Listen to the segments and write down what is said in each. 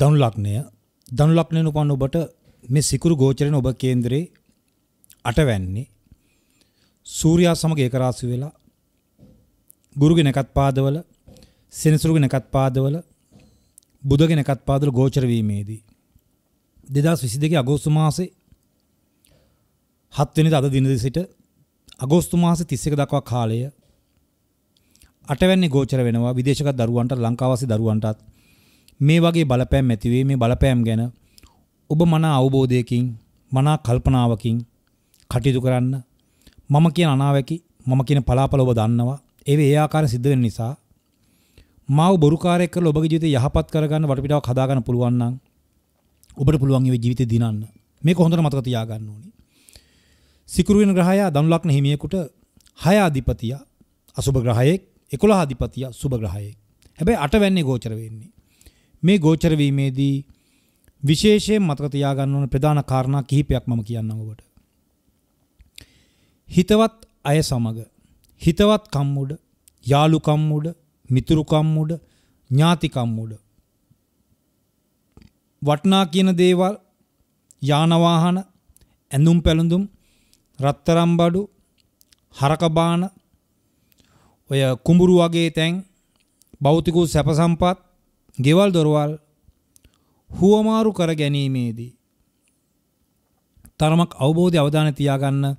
දනු ලග්නය දනු ලග්නයෙන් උපන් ඔබට මේ සිකුරු ගෝචරයෙන් ඔබ කේන්දරේ අටවැන්නේ සූර්යා සමග ඒක රාශි වෙලා ගුරුගේ නැකත් පාදවල සෙනසුරුගේ නැකත් පාදවල බුධගේ නැකත් පාදවල ගෝචර වීමේදී 2022 අගෝස්තු මාසේ 7 වෙනිදා අද දිනදී සිට අගෝස්තු මාසේ 31 දක්වා කාලය අටවැන්නේ ගෝචර වෙනවා විදේශගත දරුවන්ට ලංකාවාසී දරුවන්ටත් මේ වගේ බලපෑම් ඇතිවේ මේ බලපෑම් ගැන ඔබ මනා අවබෝධයකින් මනා කල්පනාවකින් කටයුතු කරන්න මම කියන අනාවැකි මම කියන පලාපල ඔබ දන්නවා ඒ ඒ ආකාරයෙන් සිද්ධ වෙන නිසා මාව බොරුකාරයෙක් කරලා ඔබගේ ජීවිතය යහපත් කරගන්න වටපිටාවක් හදාගන්න පුළුවන් නම් ඔබට පුළුවන් ඒ ජීවිතේ දිනන්න මේක හොඳට මතක තියාගන්න ඕනේ සිකුරු වෙන ග්‍රහයා දනු ලග්න හිමියෙකුට 6 අධිපතියා අසුභ ග්‍රහයෙක් 11 අධිපතියා සුභ ග්‍රහයෙක් හැබැයි 8 වෙන්නේ ගෝචර වෙන්නේ මේ ගෝචර වීමේදී විශේෂයෙන් මතක තියාගන්න ඕන ප්‍රධාන කාරණා කිහිපයක් මම කියන්නම් ඔබට. හිතවත් අය සමග හිතවත් කම්මුඩ යාලු කම්මුඩ මිතුරු කම්මුඩ ඥාති කම්මුඩ වටනා කියන දේවල් යාන වාහන ඇඳුම් පැළඳුම් රත්තරම් බඩු හරක බාන ඔය කුඹුරු වගේ තැන් භෞතික සැප සම්පත් ගෙවල් දොරවල් හුවමාරු කර ගැනීමේදී තරමක් අවබෝධය අවධානය තියාගන්න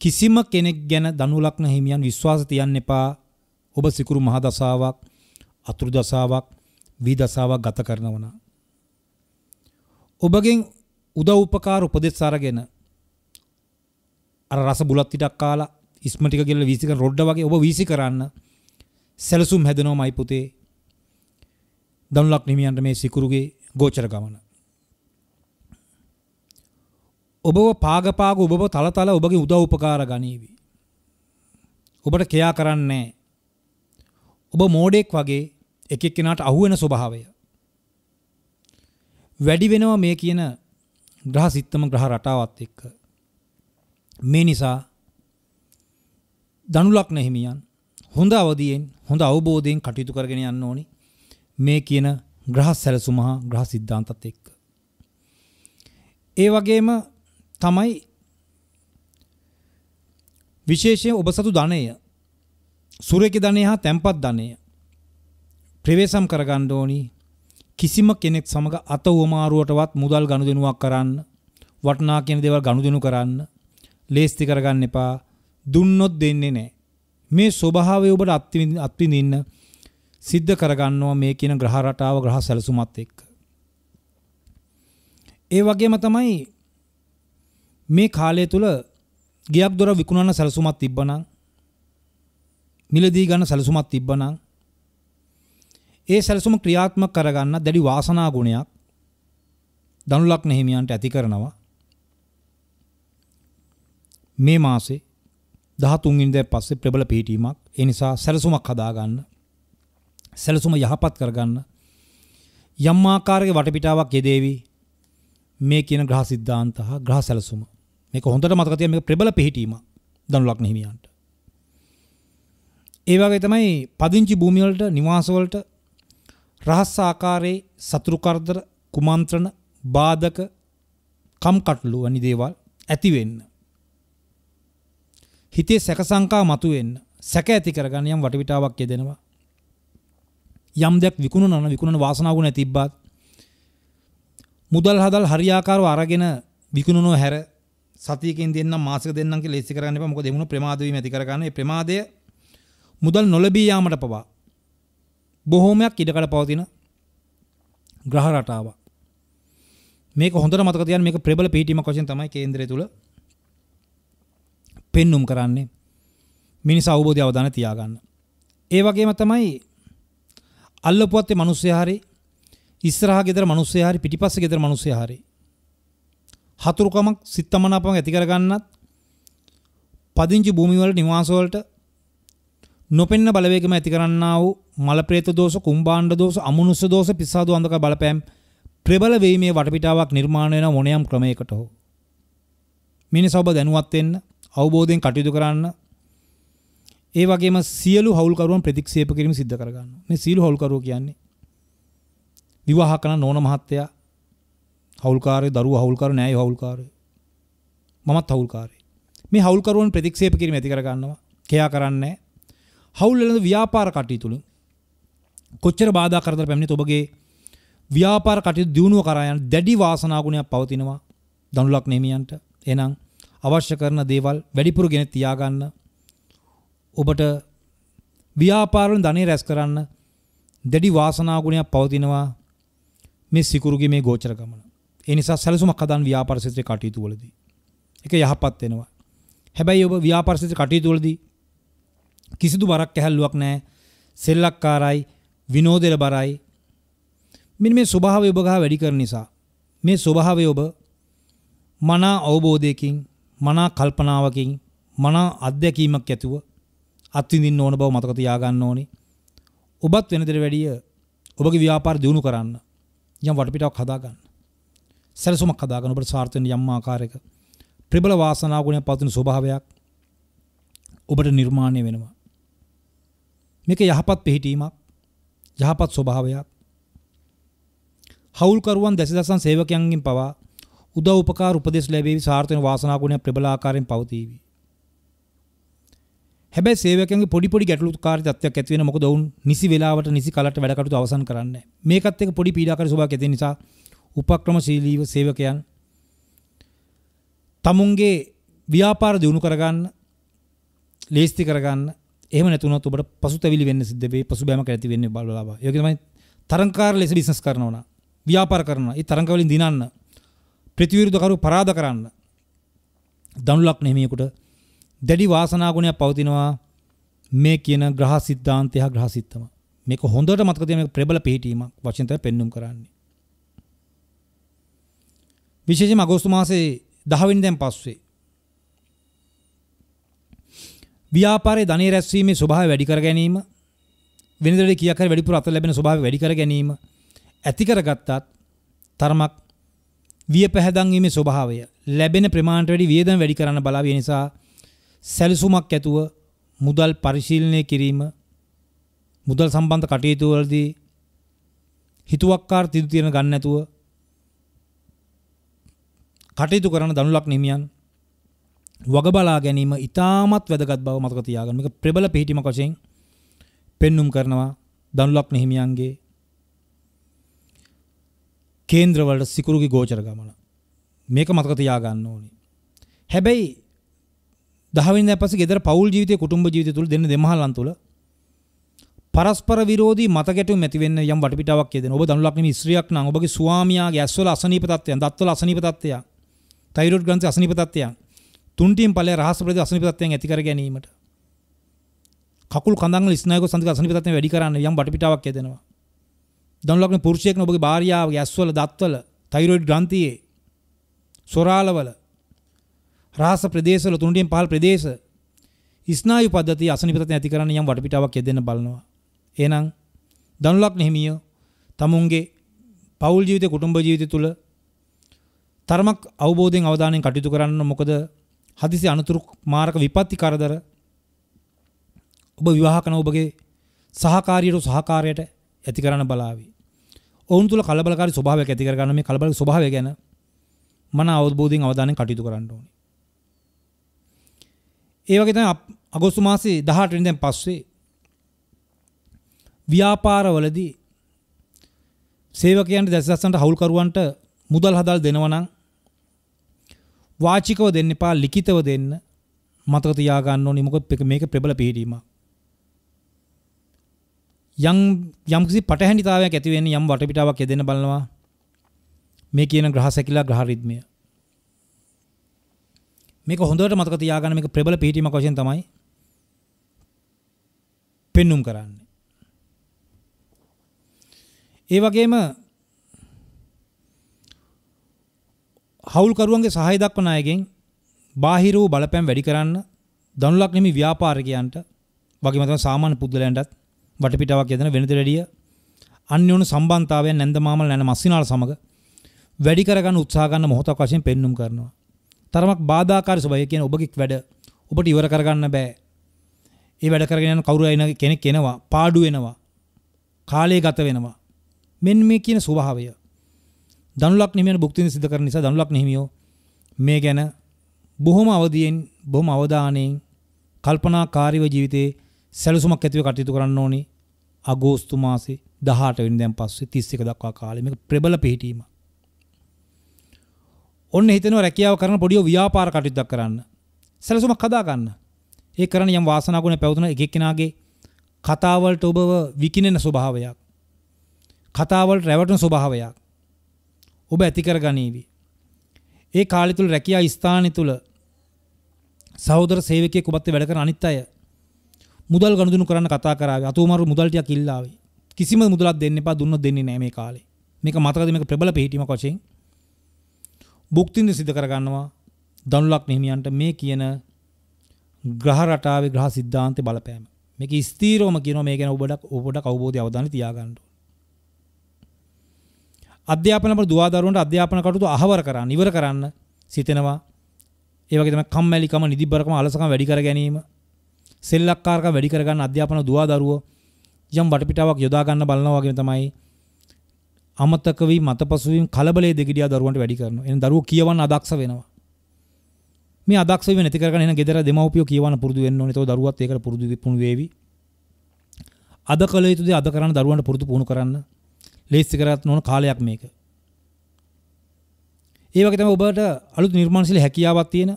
කිසිම කෙනෙක් ගැන දනුලක්න හිමියන් විශ්වාස තියන්න එපා ඔබ සිකුරු මහ දසාවක් අතුරු දසාවක් වී දසාවක් ගත කරනවන. ඔබගෙන් උදව් උපකාර උපදෙස් අරගෙන අර රස බුලත් ටිකක් කාලා ඉස්මටික ගෙල්ල වීසිකන රොඩ්ඩ වගේ ඔබ වීසි කරන්න සැලසුම් හැදෙනවමයි පුතේ දනුලක් හිමියන්ට මේ සිකුරුගේ ගෝචර ගමන. ඔබව පාගපාග ඔබව තලතල ඔබගේ උදව් උපකාර ගනීවි. ඔබට කෙයා කරන්නේ ඔබ මෝඩෙක් වගේ එක එක්කෙනාට අහු වෙන ස්වභාවය. වැඩි වෙනවා මේ කියන ග්‍රහ සිත්තම ග්‍රහ රටාවත් එක්ක. මේ නිසා දනුලක් නැහිමියන් හොඳ අවදියෙන් හොඳ අවබෝධයෙන් කටයුතු කරගෙන යන්න ඕනේ. මේ කියන ග්‍රහ සැලසුම හා ග්‍රහ සිද්ධාන්තත් එක්ක. ඒ වගේම තමයි විශේෂයෙන් ඔබ සතු ධනය සුරේක ධනය හා තැන්පත් ධනය ප්‍රවේශම් කරගන්න ඕනි කිසිම කෙනෙක් සමග අත උමාරුවටවත් මුදල් ගනුදෙනුවක් කරන්න වටනා කියන දේවල් ගනුදෙනු කරන්න ලේස්ති කරගන්න එපා දුන්නොත් දෙන්නේ නැහැ මේ ස්වභාවය ඔබට අත්විඳින්න සිද්ධ කරගන්නවා මේ කියන ග්‍රහ රටාව ග්‍රහ සැලසුමත් එක්ක. ඒ වගේම තමයි මේ කාලය තුල ගියක් දොර විකුණන සැලසුමක් තිබ්බනම් මිලදී ගන්න සැලසුමක් තිබ්බනම් ඒ සැලසුම ක්‍රියාත්මක කරගන්න දැඩි වාසනා ගුණයක් දනුලක්න හිමියන්ට ඇති කරනවා මේ මාසේ 13 වෙනිදා පස්සේ ප්‍රබල පිටීමක් ඒ නිසා සැලසුමක් හදාගන්න සැලසුම යහපත් කරගන්න යම් ආකාරයක වටපිටාවක් යෙදේවි මේ කියන ග්‍රහ સિદ્ધාන්ත හා ග්‍රහ සැලසුම මේක හොඳට මතක තියාගන්න මේක ප්‍රබල පිහිටීම දනුලක්න හිමියන්ට ඒ වගේ තමයි පදිංචි භූමිය වලට නිවාස වලට රහස් ආකාරයේ සතුරු කරදර කුමන්ත්‍රණ බාධක කම්කටොළු වැනි දේවල් ඇති වෙන්න හිතේ සැක සංකා මතුවෙන්න සැක ඇති කරගන්න යම් වටපිටාවක් යෙදෙනවා යම් දෙයක් විකුණන විකුණන වාසනාවකුණ තිබ්බත් මුදල් හදල් හරියාකාරව අරගෙන විකුණනෝ හැර සතියකින් දෙන්න මාසික දෙන්නම් කියලා ලේසි කරගන්න එපා මොකද එමුණු ප්‍රමාද වීම ඇති කරගන්න ඒ ප්‍රමාදය මුදල් නොලැබී යාමට පවා බොහෝමයක් ඉඩකඩ පවතින ග්‍රහ රටාවක් මේක හොඳට මතක තියාගන්න මේක ප්‍රබල පිටීමක් වශයෙන් තමයි කේන්දරය තුල පෙන්눔 කරන්නේ මිනිස් අවබෝධය අවදාන තියාගන්න ඒ වගේම තමයි අල්ලපුවත් මනුස්සය හරි ඉස්සරහා ගෙදර මනුස්සය හරි පිටිපස්ස ගෙදර මනුස්සය හරි හතුරුකමක් සිත්තමනාපමක් ඇති කරගන්නත් පදිංචි භූමිවල නිවාස වලට නොපෙන්න බලවේගම ඇති කරන්නා වූ මල ප්‍රේත දෝෂ කුම්භාණ්ඩ දෝෂ අමනුෂ්‍ය දෝෂ පිස්සාදු අන්ධක බලපෑම් ප්‍රබල වීමේ වටපිටාවක් නිර්මාණය වෙන මොනියම් ක්‍රමයකට හෝ මිනිස් ඔබ දැනුවත් වෙන්න අවබෝධයෙන් කටයුතු කරන්න ඒ වගේම සියලු හවුල්කරුවන් ප්‍රතික්ෂේප කිරීම සිද්ධ කරගන්න. මේ සියලු හවුල්කරුවෝ කියන්නේ විවාහ කරන නෝන මහත්තයා හවුල්කාරය දරුවෝ හවුල්කාරය නෑයි හවුල්කාරය. මමත් හවුල්කාරය. මේ හවුල්කරුවන් ප්‍රතික්ෂේප කිරීම ඇති කරගන්නවා. කෙයා කරන්නේ හවුල් වෙළඳ ව්‍යාපාර කටයුතු තුලින් කොච්චර බාධා කරදර පැමිණෙත් ඔබගේ ව්‍යාපාර කටයුතු දියුණුව කරා යන දැඩි වාසනා ගුණයක් පවතිනවා දනුලක් නෙමියන්ට. එහෙනම් අවශ්‍ය කරන දේවල් වැඩිපුර ගෙන තියාගන්න ඔබට ව්‍යාපාරවලින් ධනෙ රැස් කරන්න දැඩි වාසනා ගුණයක් පවතිනවා මේ සිකුරුගේ මේ ගෝචර ගමන. ඒ නිසා සැලසුමක් හදාන් ව්‍යාපාර ක්ෂේත්‍රයේ කටයුතු වලදී ඒක යහපත් වෙනවා. හැබැයි ඔබ ව්‍යාපාර ක්ෂේත්‍රයේ කටයුතු වලදී කිසිදු බරක් ඇහැල්ලුවක් නැහැ. සෙල්ලක්කාරයි, විනෝදෙල බරයි. මෙන්න මේ ස්වභාවය ඔබ ගහ වැඩි කරන නිසා මේ ස්වභාවය ඔබ මනා අවබෝධයකින්, මනා කල්පනාවකින්, මනා අත්දැකීමක් ඇතුව අත්විඳින්න ඕන බව මතක තියාගන්න ඕනි. ඔබත් වෙනදට වැඩිය ඔබගේ ව්‍යාපාර දියුණු කරන්න යම් වටපිටාවක් හදාගන්න. සැලසුමක් හදාගන්න ඔබට සාර්ථක වෙන යම් ආකාරයක ප්‍රබල වාසනාව ගුණයක් පවතින ස්වභාවයක් ඔබට නිර්මාණය වෙනවා. මේක යහපත් පිහිටීමක් යහපත් ස්වභාවයක් හවුල්කරුවන් දැසිදසන් සේවකයන්ගෙන් පවා උදව් උපකාර උපදෙස් ලැබේවි සාර්ථක වාසනා ගුණයක් ප්‍රබල ආකාරයෙන් පවතිවි. හැබැ සේවකගේ පොඩිපොඩි ගැටලු කාර්තයක් ඇතිවෙන මොක දවුන් නිසි වෙලාවට නිසි කලට වැඩකටු අවසන් කරන්න මේකත් එක පොඩි පීඩාකර සුභක් ඇති නිසා උපක්‍රම ශීලීව සේවකයන් තමුන්ගේ ව්‍යාපාර දියුණු කරගන්න ලේස්ති කරගන්න එම නැතුනත් ඔබට පසුතැවිලි වෙන්න සිද්ධවේ පසුබෑම ඇති වෙන්න බලලාබ යොකමයි තරංකාර ලෙස බිස්නස් කරනවන ව්‍යාපාර කරන ඒ තරංකවලින් දිනන්න ප්‍රතිවිරුද්ධකරු පරාධ කරන්න දනුලක් නෙමියෙකුට දැඩි වාසනාගුණයක් පවතිනවා මේ කියන ග්‍රහ සිද්ධාන්තය හා ග්‍රහ සිත්තම. මේක හොඳට මතක තියාගන්න මේක ප්‍රබල පිළිටීමක් වශයෙන් තමයි පෙන්눔 කරන්නේ. විශේෂයෙන්ම අගෝස්තු මාසේ 10 වෙනිදාන් පස්සේ ව්‍යාපාරයේ ධනෙ රැස්වීමේ ස්වභාවය වැඩි කර ගැනීම වෙනදට කීයක් හරි වැඩිපුර අත ලැබෙන ස්වභාවය වැඩි කර ගැනීම ඇති කරගත්තත් තරමක් විය පැහැදන් වීමේ ස්වභාවය ලැබෙන ප්‍රමාණයට වැඩි වියදම් වැඩි කරන්න බලාවිය නිසා සැලසුමක් ඇතුව මුදල් පරිශීලනය කිරීම මුදල් සම්බන්ධ කටයුතු වලදී හිතුවක්කාර තිදු තියෙන ගන්න නැතුව කටයුතු කරන දනුලක් හිමියන් වග බලා ගැනීම ඉතාමත් වැදගත් බව මතක තියාගන්න. මේක ප්‍රබල පිළිහිටීමක් වශයෙන් පෙන්눔 කරනවා දනුලක් හිමියන්ගේ කේන්ද්‍රවලට සිකුරුගේ ගෝචර ගමන. මේක මතක තියාගන්න ඕනේ. හැබැයි දහවෙන්ද පස ගෙදර පවුල් ජීවිතය කුටුම්ඹ ජීවිත තුළ දෙන්න දෙමහල්ලන් තුළ පරස්පර විරෝධී මත ගැටුම් ඇතිවෙන්න යම් වටපිටාවක් කියන ඔබ දනු ලක්ෂණ ස්ත්‍රියක් නම් ඔබගේ ස්වාමියාගේ ඇස්වල අසනීප තත්ත්වයන් දත්වල අසනීප තත්ත්වයන් තයිරොයිඩ් ග්‍රන්ථි අසනීප තත්ත්වයන් තුන්ටිම් ඵලයේ රහස් ප්‍රති අසනීප තත්ත්වයන් ඇති කර ගැනීමට කකුල් කඳන් වල ස්නායුක සංධික අසනීප තත්ත්වයන් වැඩි කරන්න යම් වටපිටාවක් යදෙනවා දනු ලක්ෂණ පුරුෂයෙක් නම් ඔබගේ භාර්යාවගේ ඇස්වල දත්වල තයිරොයිඩ් ග්‍රන්ථියේ සොරාලවල රහස ප්‍රදේශවල තුනටින් පහළ ප්‍රදේශ ස්නායු පද්ධතිය අසනිපතන ඇති කරන්න යම් වටපිටාවක් යෙදෙන්න බලනවා. එහෙනම් දනුලක් නෙහිමිය තමුන්ගේ පෞල් ජීවිතය කුටුම්බ ජීවිතය තුළ තරමක් අවබෝධයෙන් අවධානයෙන් කටයුතු කරන්න මොකද හදිසි අනතුරු මාරක විපත්ති කරදර ඔබ විවාහ කරන ඔබගේ සහකාරියට සහකාරයට ඇති කරන්න බලාවි. ඔවුන් තුළ කලබලකාරී ස්වභාවයක් ඇති කරගන්න මේ කලබල ස්වභාවය ගැන මන අවබෝධයෙන් අවධානයෙන් කටයුතු කරන්න ඕනේ. ඒවගේ තැන අගොස්තු මාසේ දහටෙන් දැන් පස්සේ ව්‍යාපාරවලදී සේවකයන්ට දැසසන්ට හවුල්කරුවන්ට මුදල් හදල් දෙනවනම් වාචිකව දෙන්න එපා ලිඛිතව දෙන්න මතක තියාගන්න ඕනි මොකද මේක ප්‍රබල පිළිවීමක් යම් යම්කිසි පටහැනිතාවයක් ඇති වෙන්නේ යම් වටපිටාවක් යෙදෙන බලනවා මේ කියන ග්‍රහ සැකිලා ග්‍රහ රිද්මය මේක හොඳට මතක තියාගන්න මේක ප්‍රබල පිහිටීමක් වශයෙන් තමයි පෙන්눔 කරන්නේ. ඒ වගේම හවුල්කරුවන්ගේ සහාය දක්වන අයගෙන් බාහිර වූ බලපෑම් වැඩි කරන්න දනුලක් නෙමි ව්‍යාපාරිකයන්ට වගේම තමයි සාමාන්‍ය පුද්ගලයන්ටත් වටපිටාවක් යදෙන වෙනද වැඩිය අන්‍යෝන්‍ය සම්බන්ධතාවයන් නැන්දමාමල නැන මස්සිනාල සමග වැඩි කරගන්න උත්සාහ ගන්න මොහොතක් වශයෙන් පෙන්눔 කරනවා. තරමක් බාධාකාරී ස්වභාවය කියන්නේ ඔබගේ වැඩ ඔබට ඉවර කරගන්න බෑ. ඒ වැඩ කරගෙන යන කවුරු හරි කෙනෙක් එනවා, පාඩු වෙනවා. කාලය ගත වෙනවා. මෙන්න මේ කියන ස්වභාවය. දනුලක් නිමියන භුක්ති සිද්ධ කරන නිසා දනුලක් නිමියෝ මේ ගැන බොහොම අවදියෙන්, බොහොම අවධානයෙන් කල්පනාකාරීව ජීවිතේ සැලසුමක් ඇතිව කටයුතු කරන්න ඕනේ. අගෝස්තු මාසේ 18 වෙනිදාන් පස්සේ 31 දක්වා කාලෙ මේක ප්‍රබල පිහිටීමක්. ඔන්න හිතනවා රැකියාව කරන පොඩියෝ ව්‍යාපාර කටයුත්තක් කරන්න. සැලසුමක් හදා ගන්න. ඒ කරන යම් වාසනා ගුණ පැවතුන එක එක්කෙනාගේ කතාවලට ඔබව විකිනෙන ස්වභාවයක්. කතාවලට රැවටෙන ස්වභාවයක්. ඔබ ඇති කර ගනීවි. ඒ කාලය තුල රැකියා ස්ථානය තුල සහෝදර සේවකයෙක් ඔබත් වැඩ කරන අනිත් අය මුදල් ගනුදෙනු කරන්න කතා කරાવી. අතුමාරු මුදල් ටිකක් ඉල්ලාවි. කිසිම මුදලක් දෙන්න එපා දුන්නොත් දෙන්නේ නැහැ මේ කාලේ. මේක මතකද මේක ප්‍රබල පිළිහිටීමක් වශයෙන් බුක්තින්ද සිද්ධ කරගන්නවා දනුලක් මෙහිමියන්ට මේ කියන ග්‍රහ රටාවේ ග්‍රහ සිද්ධාන්තේ බලපෑම. මේක ස්ථීරවම කියනවා මේ ගැන ඔබට ඔබට අවබෝධය අවධානය තියාගන්න අධ්‍යාපන අපර දුවදරුවන්ට අධ්‍යාපන කටයුතු අහවර කරන්න ඉවර කරන්න සිතෙනවා. ඒ වගේ තමයි කම්මැලිකම නිදිබරකම අලසකම වැඩි කර ගැනීම සෙල්ලක්කාරකම වැඩි කර ගන්න අධ්‍යාපන දුවදරුවෝ යම් වටපිටාවක් යොදා ගන්න බලනවා වගේ තමයි අමතක වී මතපසුවීම් කලබලයේ දෙගිඩියා දරුවන්ට වැඩි කරනවා. එහෙනම් දරුවෝ කියවන්න අදක්ෂ වෙනවා. මේ අදක්ෂ වීම නැති කරගන්න එහෙනම් ගෙදර දෙමව්පියෝ කියවන්න පුරුදු වෙන්න ඕනේ. ඒතකොට දරුවත් ඒකට පුරුදු පුහුණු වේවි. අද කළ යුතු දේ අද කරන්න දරුවන්ට පුරුදු පුහුණු කරන්න. ලේසි කරගන්න ඕන කාලයක් මේක. ඒ වගේ තමයි ඔබට අලුත් නිර්මාණශීලී හැකියාවක් තියෙන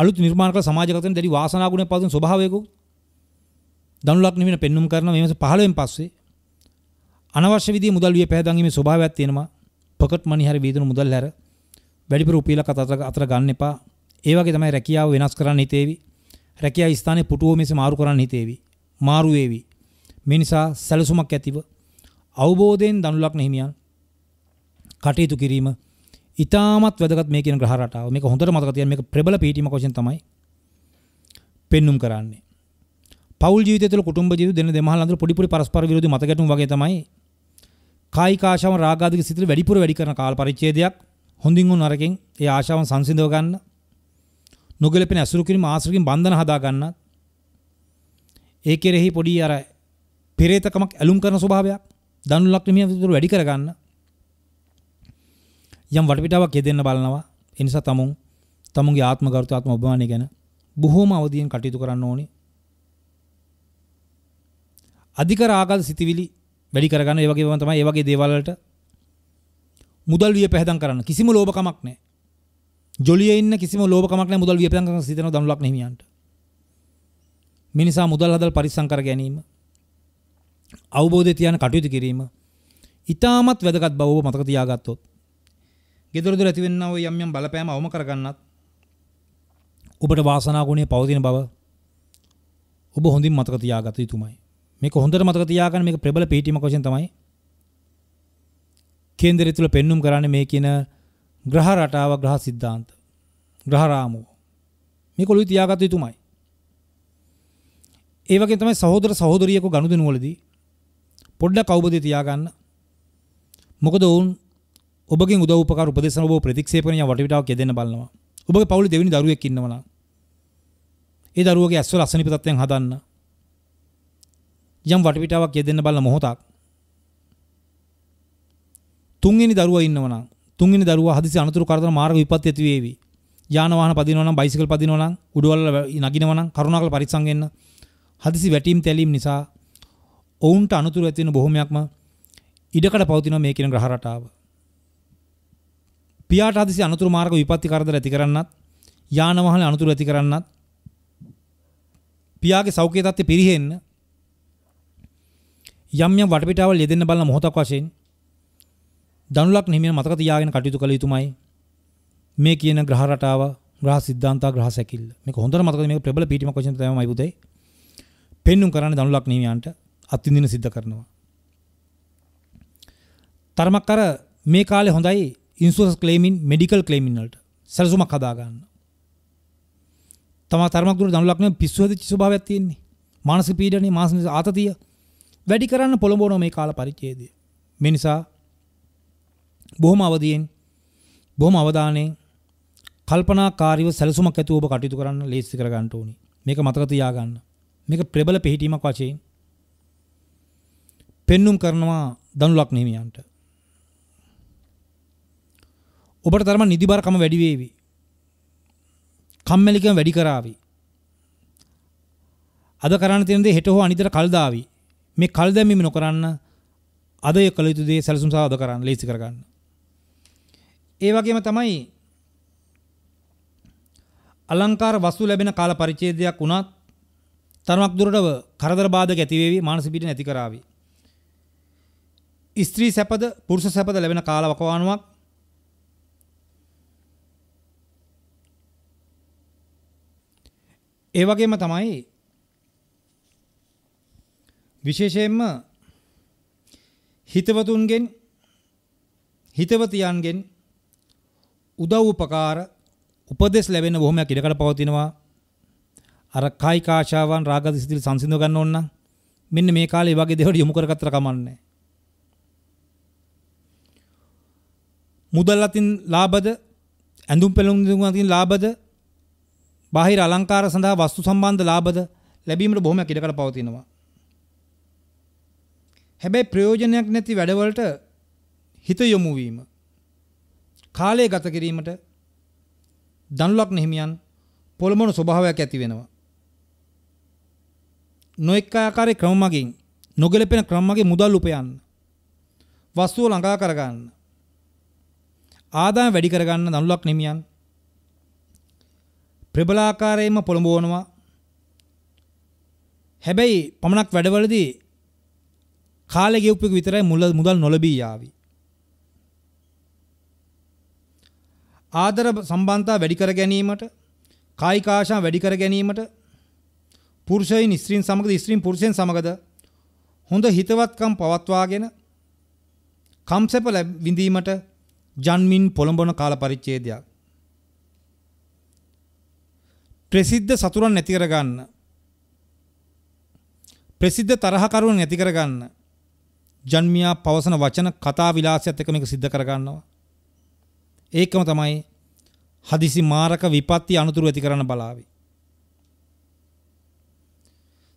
අලුත් නිර්මාණ කළ සමාජගත වෙන දැඩි වාසනාගුණයක් පවතින ස්වභාවයක දනුලක් නිමින පෙන්눔 කරන මේ මාස 15න් පස්සේ අනවශ්‍ය විදිහේ මුදල් විය පැහැදන්ීමේ ස්වභාවයක් තියෙනවා. පොකට් මනි හැර වීදුණු මුදල් හැර වැඩිපුර උපීල කතර අතර ගන්න එපා. ඒ වගේ තමයි රැකියාව වෙනස් කරන්න හිතේවි. රැකියා ස්ථානයේ පුටුව මිස මාරු කරන්න හිතේවි. මාරු වේවි. මේ නිසා සැලසුමක් ඇතිව අවබෝධයෙන් දනුලක් නැහිමියන් කටයුතු කිරීම ඉතාමත් වැදගත් මේ කියන ග්‍රහ රටාව. මේක හොඳට මතක තියාගන්න. මේක ප්‍රබල පිටීමක් වශයෙන් තමයි පෙන්눔 කරන්නේ. පෞල් ජීවිතය තුළ කුටුම්බ ජීවිත දෙන දෙමහල් අතර පොඩි පොඩි පරස්පර විරෝධී මත ගැටුම් වගේ තමයි කායික ආශාවන් රාගාදික සිතිවිලි වැඩිපුර වැඩි කරන කාල පරිච්ඡේදයක් හොඳින් හෝ නරකින් ඒ ආශාවන් සංසිඳව ගන්න නොගැලපෙන අසුරු කිරීම ආශ්‍රකින් බන්ධන හදා ගන්න ඒ කෙරෙහි පොඩි අර පෙරේතකමක් ඇලුම් කරන ස්වභාවයක් දනු ලක්ෂණිය විතර වැඩි කර ගන්න යම් වටපිටාවක් යෙදෙන්න බලනවා ඒ නිසා තමුන් තමුන්ගේ ආත්මගරුත්ව ආත්ම අභිමානය ගැන බොහෝම අවධියෙන් කටයුතු කරන්න ඕනේ අධික රාගල් සිතිවිලි වැඩි කරගන්න ඒ වගේම තමයි ඒ වගේ දේවල් වලට මුදල් වියපැහැදම් කරන්න කිසිම ලෝභකමක් නැහැ. ජොලියේ ඉන්න කිසිම ලෝභකමක් නැහැ මුදල් වියපැහැදම් කරන සිතන දනුලක් නෙහිමියන්ට. මේ නිසා මුදල් හදලා පරිස්සම් කර ගැනීම අවබෝධය තියන කටයුතු කිරීම ඊටමත් වැදගත් බව ඔබ මතක තියාගත්තොත් gedara dor ඇතිවෙන්න ওই යම් යම් බලපෑම අවම කරගන්නත් ඔබට වාසනා ගුණය පවතින බව ඔබ හොඳින් මතක තියාගත යුතුමයි. මේක හොඳට මතක තියාගන්න මේක ප්‍රබල පිහිටීමක් වශයෙන් තමයි කේන්දරය තුල පෙන්눔 කරන්නේ මේ කියන ග්‍රහ රටාව ග්‍රහ સિદ્ધාන්ත ග්‍රහ රාමුව මේක ඔළුවේ තියාගත යුතුමයි ඒ වගේ තමයි සහෝදර සහෝදරියක ගනුදෙනු වලදී පොඩ්ඩක් අවබෝධය තියාගන්න මොකද ඔවුන් ඔබගේ උදව් උපකාර උපදේශන ඔබ ප්‍රතික්ෂේපණිය වටපිටාව කෙදෙන්න බලනවා ඔබගේ පවුලේ දෙවෙනි දරුවෙක් ඉන්නවා නම් ඒ දරුවගේ ඇස්වල අසනීප තත්ත්වයන් හදන්න යම් වටපිටාවක් යෙදෙන්න බලන මොහොතක් තුන්වෙනි දරුවා ඉන්නවනම් තුන්වෙනි දරුවා හදිසි අනතුරු කරදර මාර්ග විපත්ති ඇති වේවි. යාන වාහන පදිනවා නම් බයිසිකල් පදිනවා නම් උඩවල නගිනවා නම් කරුණාකර පරිස්සම් වෙන්න. හදිසි වැටීම් තැලීම් නිසා ඔවුන්ට අනතුරු ඇති වෙන බොහොමයක්ම ඉඩකඩ පවතිනවා මේ කියන ග්‍රහ රටාව. පියාට හදිසි අනතුරු මාර්ග විපත්ති කරදර ඇති කරන්නත් යාන වාහන අනතුරු ඇති කරන්නත් පියාගේ සෞඛ්‍ය තත්ත්වය පිරිහෙන්න යම් යම් වටපිටාවල් යෙදෙන්න බලන මොහොතක් වශයෙන් දනුලක් නිමින මතක තියාගෙන කටයුතු කළ යුතුමයි මේ කියන ග්‍රහ රටාව ග්‍රහ සිද්ධාන්ත ග්‍රහ සැකිල්ල මේක හොඳට මතකද මේක ප්‍රබල පීඨීමක් වශයෙන් තමයි පුතේ පෙන්눔 කරන්නේ දනුලක් නිමියන්ට අත්විඳින සිද්ධ කරනවා තරමක් අර මේ කාලේ හොඳයි ඉන්සුරන්ස් ක්ලේමින් මෙඩිකල් ක්ලේමින් වලට සැලසුමක් හදා ගන්න තමා තරමක් දුර දනුලක් නිමිය පිස්සු හැදිච්ච ස්වභාවයක් තියෙන්නේ මානසික පීඩනය මානසික ආතතිය වැඩි කරන්න පොළඹවන මේ කාල පරිච්ඡේදය. මේ නිසා බොහොම අවදියෙන් බොහොම අවධානයෙන් කල්පනාකාරීව සැලසුමක් ඇතුව ඔබ කටයුතු කරන්න ලේසි කර ගන්න ඕනි. මේක මතක තියාගන්න. මේක ප්‍රබල පිළිහිටීමක් වශයෙන් පෙන්눔 කරනවා දනුලක් නෙමියන්ට. ඔබට තරම නිදිබරකම වැඩි වේවි. කම්මැලිකම වැඩි කරાવી. අද කරන්න තියෙන දේ හෙට හෝ අනිතර කල් දාවි. මේ කල් දැමීම නොකරන්න අද ඒ කළ යුතු දේ සැලසුම් සහ අද කරන්න ලේසි කරගන්න. ඒ වගේම තමයි අලංකාර වස්තු ලැබෙන කාල පරිච්ඡේදයක් වුණත් තරමක් දුරට කරදර බාධක ඇති වේවි මානසික පීඩන ඇති කරાવી. ස්ත්‍රී සැපද පුරුෂ සැපද ලැබෙන කාල වකවානුවක් ඒ වගේම තමයි විශේෂයෙන්ම හිතවතුන්ගෙන් හිතවතියන්ගෙන් උදව් උපකාර උපදෙස් ලැබෙන බොහොමයක් ඉඩකඩ පවතිනවා අර කායික ආශාවන් රාග දිසිතිල් සංසිඳව ගන්න ඕන නම් මෙන්න මේ කාලේ වගේ දේවල් යොමු කරගත්තර කමන්නේ මුදල් අතින් ලාභද ඇඳුම් පෙළඳුම් අතින් ලාභද බාහිර අලංකාර සඳහා වස්තු සම්බන්ධ ලාභද ලැබීමට බොහොමයක් ඉඩකඩ පවතිනවා හැබැයි ප්‍රයෝජනයක් නැති වැඩවලට හිත යොමු වීම කාලය ගත කිරීමට දනුලක් නැහිමියන් පොළඹන ස්වභාවයක් ඇති වෙනවා. නොඑක ආකාරයේ ක්‍රම මගින් නොගැලපෙන ක්‍රම මගේ මුදල් උපයන්න. වස්තුව ළඟා කරගන්න. ආදායම් වැඩි කරගන්න දනුලක් නැමියන් ප්‍රබලාකාරයෙන්ම පොළඹවනවා. හැබැයි පමණක් වැඩවලදී කාලේ ගෙව්පෙක විතරයි මුල මුදල් නොලබී යාවි. ආදර සම්බන්ධතා වැඩි කර ගැනීමට කායික ආශා වැඩි කර ගැනීමට පුරුෂයින් ස්ත්‍රීන් සමගද ස්ත්‍රීන් පුරුෂයන් සමගද හොඳ හිතවත්කම් පවත්වාගෙන කම්සප විඳීමට ජන්මින් පොළඹන කාල පරිච්ඡේදයක් ප්‍රසිද්ධ සතුරන් නැති කරගන්න ප්‍රසිද්ධ තරහකරුවන් නැති කරගන්න ජන්මියා පවසන වචන කතා විලාසයත් එක්ක මේක सिद्ध කරගන්නවා. ඒකම තමයි හදිසි මාරක විපත්ති අනුතුරු ඇති කරන්න බලාවි.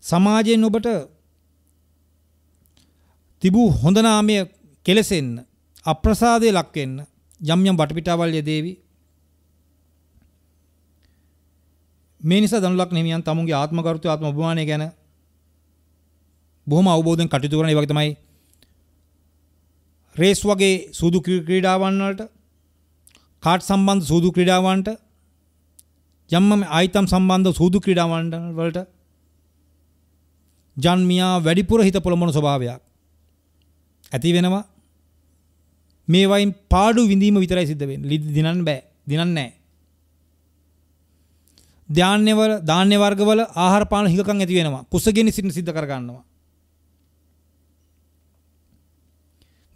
සමාජයෙන් ඔබට තිබූ හොඳ නාමය කෙලසෙන්න අප්‍රසාදයේ ලක් වෙන්න යම් යම් වටපිටාවල් යෙදේවි. මේ නිසා දනුලක් නෙමියන් තමුන්ගේ ආත්මගරුත්වය ආත්ම අභිමානය ගැන බොහොම අවබෝධයෙන් කටයුතු කරන ඒ වගේ තමයි රේස් වගේ සූදු ක්‍රීඩාවන් වලට කාට් සම්බන්ධ සූදු ක්‍රීඩාවන්ට යම්ම ආයිතම් සම්බන්ධ සූදු ක්‍රීඩාවන් වලට ජන්මියා වැඩිපුර හිත පොළඹන ස්වභාවයක් ඇති වෙනවා මේ වයින් පාඩු විඳීම විතරයි සිද්ධ වෙන්නේ. ලිද දිනන්න බෑ. දිනන්නේ නෑ. ධාන්‍යවල ධාන්‍ය වර්ගවල ආහාර පාන හිඟකම් ඇති වෙනවා. කුසගිනි සිටින සිද්ධ කර ගන්නවා.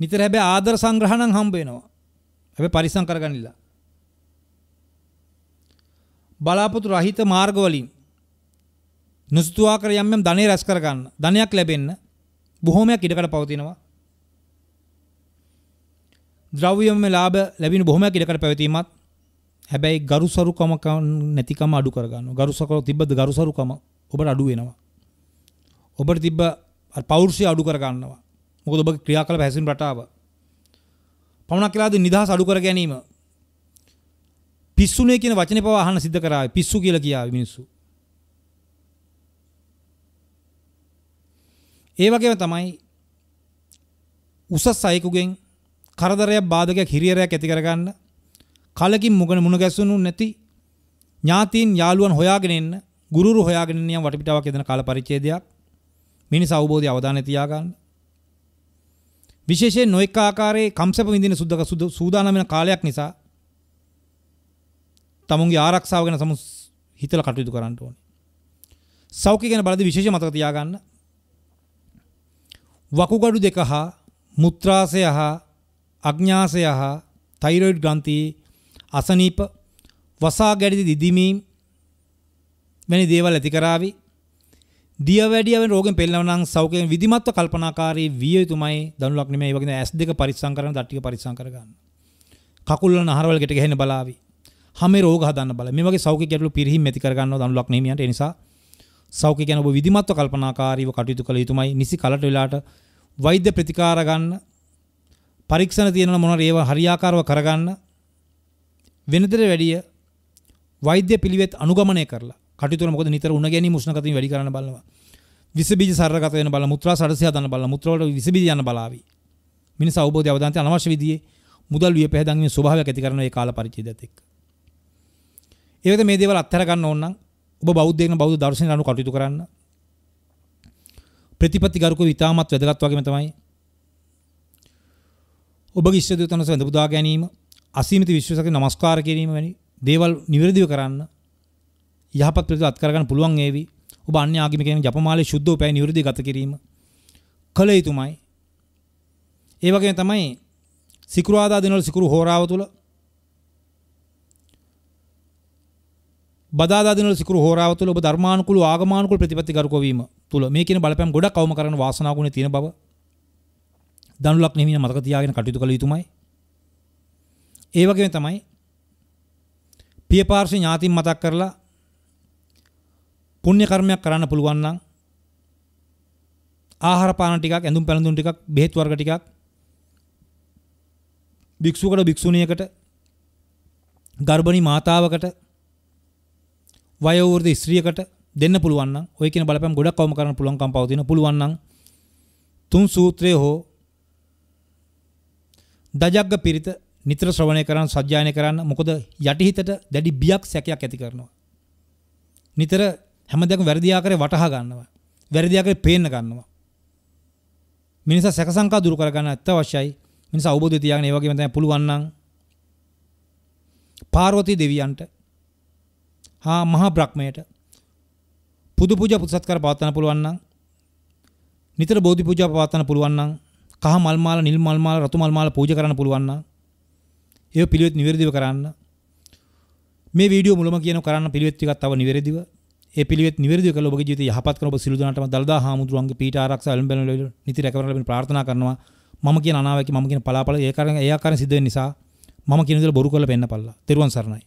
නිතර හැබැයි ආදර සංග්‍රහණම් හම්බ වෙනවා. හැබැයි පරිස්සම් කරගන්නilla. බලාපොරොත්තු රහිත මාර්ග වලින් නුස්තුවා කර යම් යම් ධනෙ රැස් කර ගන්න. ධනයක් ලැබෙන්න බොහෝමයක් ඉඩකඩ පවතිනවා. ද්‍රව්‍යම ලාභ ලැබෙන බොහෝමයක් ඉඩකඩ පැවතීමත් හැබැයි ගරුසරුකම නැතිකම අඩු කර ගන්නවා. ගරුසකව තිබ්බද ගරුසරුකම ඔබට අඩු වෙනවා. ඔබට තිබ්බ පෞරුෂය අඩු කර ගන්නවා. මොකද ඔබ ක්‍රියා කළ පැහැසින් රටාව. පමණක් කියලාද නිදහස අඩු කර ගැනීම. පිස්සුනේ කියන වචනේ පවා අහන්න සිද්ධ කරාවි. පිස්සු කියලා කියාවි මිනිස්සු. ඒ වගේම තමයි උසස් අයෙකුගෙන් කරදරයක් බාධකයක් හිරියරයක් ඇති කරගන්න කලකින් මුගන මුණ ගැසුණු නැති ඥාතීන් යාළුවන් හොයාගෙන එන්න ගුරුරු හොයාගෙන නියම් වටපිටාවක් යදෙන කාල පරිච්ඡේදයක් මිනිස් අවබෝධය අවධානය තියාගන්න විශේෂයෙන් නොඑක ආකාරයේ කම්සප විඳින සුද්දක සුදු සූදානම් වෙන කාලයක් නිසා තමුන්ගේ ආරක්ෂාව ගැන සමු හිතලා කටයුතු කරන්න ඕනේ. සෞඛ්‍ය ගැන බලද්දී විශේෂ මතක තියාගන්න. වකුගඩු දෙක හා මුත්‍රාශය හා අඥාශය හා තයිරොයිඩ් ග්‍රන්ථියේ අසනීප වසා ගැඩි දිදිමීම් වැනි දේවල් ඇති කරાવી දිය වැඩියව රෝගෙන් පෙළවනම් සෞඛ්‍යයෙන් විධිමත්ව කල්පනාකාරී විය යුතුමයි දනුලක් නෙමෙයි වගේ ඇස් දෙක පරිස්සම් කරන දට්ටික පරිස්සම් කර ගන්න. කකුල් වල නහරවල ගැට ගැහෙන බලාවි. හැම රෝග හදන්න බල. මේ වගේ සෞඛ්‍ය ගැටලු පිරිහිම් ඇති කර ගන්නවා දනුලක් නෙමියන්ට. ඒ නිසා සෞඛ්‍ය ගැන ඔබ විධිමත්ව කල්පනාකාරීව කටයුතු කළ යුතුමයි. නිසි කලට වෙලාට වෛද්‍ය ප්‍රතිකාර ගන්න. පරීක්ෂණ තියෙනවා මොනවා ඒව හරියාකාරව කරගන්න. වෙනතට වැඩිය වෛද්‍ය පිළිවෙත් අනුගමනය කරලා කටයුතු මොකද නිතර උණ ගැනීම උෂ්ණකතිය වැඩි කරන්න බලනවා. විස බීජ සරගත වෙන බල මුත්‍රා සඩසිය හදන්න බල මුත්‍රා වල විස බීජ යන බලාවි. මිනිස් අවබෝධය අවදාන්තය අනවශ්‍ය විදිහේ මුදල් විය පැහැදන්වීමේ ස්වභාවයක් ඇති කරන ඒ කාල පරිච්ඡේදයත් එක්ක. ඒ වෙත මේ දේවල් අත්හැර ගන්න ඕන නම් ඔබ බෞද්ධයෙක් නම් බෞද්ධ දර්ශනය අනුව කටයුතු කරන්න. ප්‍රතිපත්තිගරුකව ඉතාමත් වැදගත් වගේම තමයි ඔබගේ ඉෂ්ට දේවතාවුන් සඳහා වැඳ පුදා ගැනීම අසීමිත විශ්වාසකින් নমස්කාර කිරීම වැනි දේවල් නිවැරදිව කරන්න යහපත් ප්‍රතිඵල අත්කරගන්න පුළුවන් වේවි. ඔබ අන්‍ය ආගමිකයන් ජපමාලේ සුද්ධ උපය නිවෘදි ගත කිරීම කළ යුතුමයි. ඒ වගේම තමයි සිකුරාදා දිනවල සිකුරු හෝරාව තුල බදාදා දිනවල සිකුරු හෝරාව තුල ඔබ ධර්මානුකූල ආගමානුකූල ප්‍රතිපත්ති ගරුකව වීම තුල මේ කියන බලපෑම් ගොඩක් අවම කරන වාසනාව ගුණේ තියෙන බව දනුලක් නෙමෙයි මතක තියාගෙන කටයුතු කළ යුතුමයි. ඒ වගේම තමයි පියපාර්ශ්ව ඥාතින් මතක් කරලා පුණ්‍ය කර්මයක් කරන්න පුළුවන් නම් ආහාර පාන ටිකක් ඇඳුම් පැළඳුම් ටිකක් බෙහෙත් වර්ග ටිකක් භික්ෂුවකට භික්ෂුණියකට ගර්භණී මාතාවකට වයෝවෘද ස්ත්‍රියකට දෙන්න පුළුවන් නම් ඔය කියන බලපෑම් ගොඩක් අවම කරන්න පුළුවන්කම් පවතින පුළුවන් නම් තුන් සූත්‍රය හෝ දජග්ග පිරිත නිතර ශ්‍රවණය කරන්න සජ්ජායනය කරන්න මොකද යටිහිතට දැඩි බියක් සැකයක් ඇති කරනවා නිතර හැම දෙයක්ම වැරදි ආකාරයේ වටහා ගන්නවා. වැරදි ආකාරයේ පේන්න ගන්නවා. මිනිසා සැක සංකා දුරු කර ගන්න අත්‍යවශ්‍යයි. මිනිසා අවබෝධය තියාගෙන ඒ වගේම තමයි පුළුවන් නම් පාර්වතී දෙවියන්ට හා මහා බ්‍රහ්මයට පුදු පූජා පුදු සත්කාර පවත්වන්න පුළුවන් නම් නිතර බෝධි පූජා පවත්වන්න පුළුවන් නම් කහ මල් මාල නිල් මල් මාල රතු මල් මාල පූජා කරන්න පුළුවන් නම් ඒව පිළිවෙත් නිවැරදිව කරන්න මේ වීඩියෝ මුලම කියන කරන්න පිළිවෙත් ටිකක් තව නිවැරදිව ඒ පිළිවෙත් නිවැරදිව කළ ඔබගේ ජීවිතය යහපත් කරන ඔබ සිළු දනාටම දල්දා හාමුදුරුවන්ගේ පීඨ ආරක්ෂා වෙලඹෙන නිති රැකවරණ ලැබෙන ප්‍රාර්ථනා කරනවා මම කියන අනාවැකි මම කියන පලාපල ඒ කාරණා ඒ ආකාරයෙන් සිද්ධ වෙන නිසා මම කියන විදිහට බොරු කරලා පෙන්නපල්ලා. තෙරුවන් සරණයි.